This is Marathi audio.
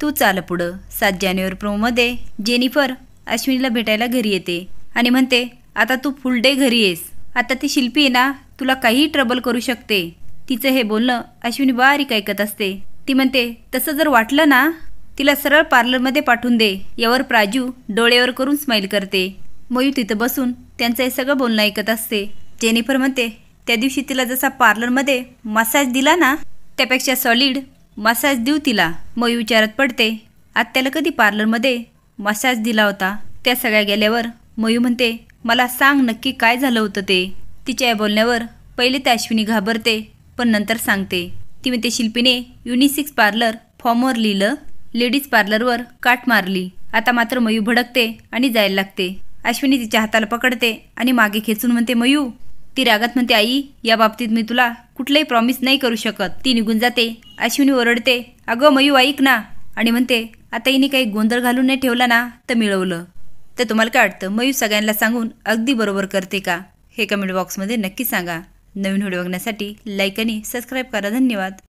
तू चाल पुढं सात जानेवारी प्रोमध्ये जेनिफर अश्विनीला भेटायला घरी येते आणि म्हणते आता तू फुल डे घरी येस आता ती शिल्पी आहे ना तुला काहीही ट्रबल करू शकते तिचं हे बोलणं अश्विनी बारीक ऐकत असते ती म्हणते तसं जर वाटलं ना तिला सरळ पार्लरमध्ये पाठवून दे यावर प्राजू डोळेवर करून स्माईल करते मयू तिथं बसून त्यांचं हे सगळं बोलणं ऐकत असते जेनिफर म्हणते त्या दिवशी तिला जसा पार्लरमध्ये मसाज दिला ना त्यापेक्षा सॉलिड मसाज देऊ तिला मग विचारत पडते आत्याला कधी पार्लरमध्ये मसाज दिला होता त्या सगळ्या गेल्यावर मयू म्हणते मला सांग नक्की काय झालं होतं ते तिच्या या बोलण्यावर पहिले ते अश्विनी घाबरते पण नंतर सांगते ती ते शिल्पीने युनिसिक्स पार्लर फॉर्मवर लिहिलं लेडीज पार्लरवर काट मारली आता मात्र मयू भडकते आणि जायला लागते अश्विनी तिच्या हाताला पकडते आणि मागे खेचून म्हणते मयू ती रागात म्हणते आई या बाबतीत मी तुला कुठलंही प्रॉमिस नाही करू शकत ती निघून जाते अश्विनी ओरडते अगं मयू ऐक ना आणि म्हणते आता हिने काही गोंधळ घालून नाही ठेवला ना तर मिळवलं तर तुम्हाला काय वाटतं मयू सगळ्यांना सांगून अगदी बरोबर करते का हे कमेंट बॉक्समध्ये नक्की सांगा नवीन व्हिडिओ बघण्यासाठी लाईक आणि सबस्क्राईब करा धन्यवाद